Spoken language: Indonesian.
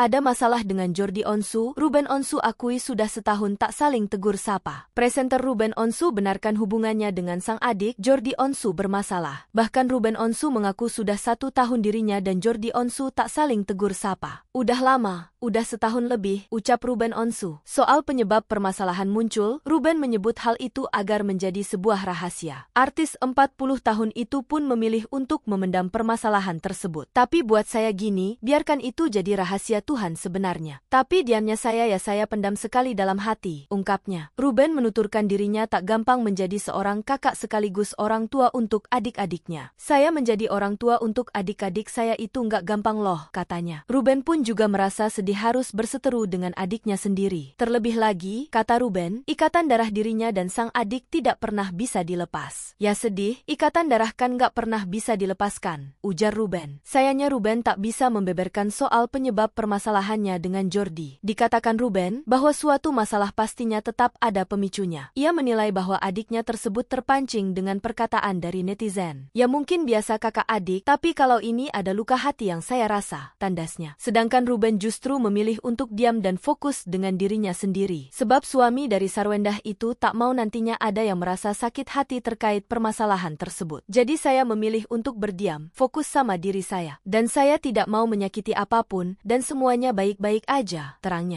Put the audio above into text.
ada masalah dengan Jordi Onsu, Ruben Onsu akui sudah setahun tak saling tegur sapa. Presenter Ruben Onsu benarkan hubungannya dengan sang adik, Jordi Onsu bermasalah. Bahkan Ruben Onsu mengaku sudah satu tahun dirinya dan Jordi Onsu tak saling tegur sapa. Udah lama, udah setahun lebih, ucap Ruben Onsu. Soal penyebab permasalahan muncul, Ruben menyebut hal itu agar menjadi sebuah rahasia. Artis 40 tahun itu pun memilih untuk memendam permasalahan tersebut. Tapi buat saya gini, biarkan itu jadi rahasia Tuhan sebenarnya. Tapi diamnya saya ya saya pendam sekali dalam hati, ungkapnya. Ruben menuturkan dirinya tak gampang menjadi seorang kakak sekaligus orang tua untuk adik-adiknya. Saya menjadi orang tua untuk adik-adik saya itu nggak gampang loh, katanya. Ruben pun juga merasa sedih harus berseteru dengan adiknya sendiri. Terlebih lagi, kata Ruben, ikatan darah dirinya dan sang adik tidak pernah bisa dilepas. Ya sedih, ikatan darah kan nggak pernah bisa dilepaskan, ujar Ruben. Sayangnya Ruben tak bisa membeberkan soal penyebab permasalahan permasalahannya dengan Jordi. Dikatakan Ruben bahwa suatu masalah pastinya tetap ada pemicunya. Ia menilai bahwa adiknya tersebut terpancing dengan perkataan dari netizen. Ya mungkin biasa kakak adik, tapi kalau ini ada luka hati yang saya rasa, tandasnya. Sedangkan Ruben justru memilih untuk diam dan fokus dengan dirinya sendiri. Sebab suami dari Sarwendah itu tak mau nantinya ada yang merasa sakit hati terkait permasalahan tersebut. Jadi saya memilih untuk berdiam, fokus sama diri saya. Dan saya tidak mau menyakiti apapun, dan semua semuanya baik-baik aja, terangnya.